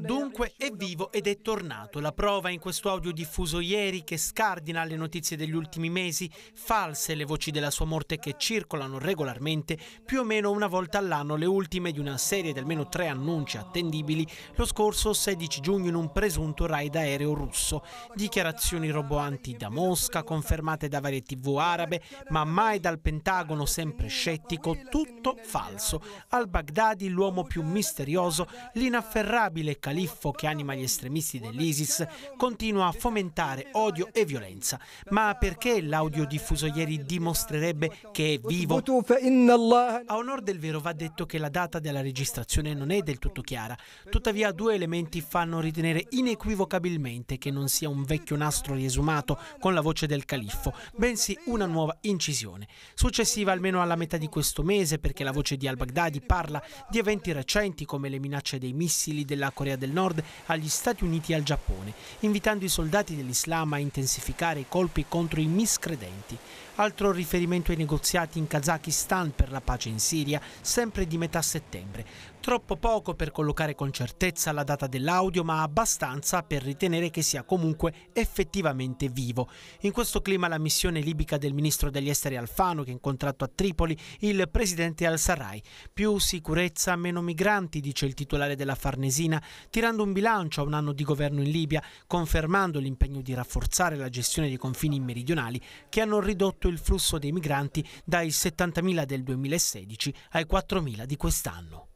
Dunque è vivo ed è tornato. La prova in questo audio diffuso ieri che scardina le notizie degli ultimi mesi, false le voci della sua morte che circolano regolarmente, più o meno una volta all'anno, le ultime di una serie di almeno tre annunci attendibili, lo scorso 16 giugno in un presunto raid aereo russo. Dichiarazioni roboanti da Mosca, confermate da varie tv arabe, ma mai dal Pentagono, sempre scettico, tutto falso. Al Baghdad di l'uomo più misterioso, l'inafferrabile califfo che anima gli estremisti dell'ISIS, continua a fomentare odio e violenza. Ma perché l'audio diffuso ieri dimostrerebbe che è vivo? A onor del vero va detto che la data della registrazione non è del tutto chiara, tuttavia due elementi fanno ritenere inequivocabilmente che non sia un vecchio nastro riesumato con la voce del califfo, bensì una nuova incisione, successiva almeno alla metà di questo mese perché la voce di al-Baghdadi parla di eventi recenti come le minacce dei missili della Corea del Nord agli Stati Uniti e al Giappone, invitando i soldati dell'Islam a intensificare i colpi contro i miscredenti. Altro riferimento ai negoziati in Kazakistan per la pace in Siria, sempre di metà settembre. Troppo poco per collocare con certezza la data dell'audio, ma abbastanza per ritenere che sia comunque effettivamente vivo. In questo clima la missione libica del ministro degli esteri Alfano, che ha incontrato a Tripoli il presidente al-Sarraj. Più sicurezza salvezza meno migranti, dice il titolare della Farnesina, tirando un bilancio a un anno di governo in Libia, confermando l'impegno di rafforzare la gestione dei confini meridionali che hanno ridotto il flusso dei migranti dai 70.000 del 2016 ai 4.000 di quest'anno.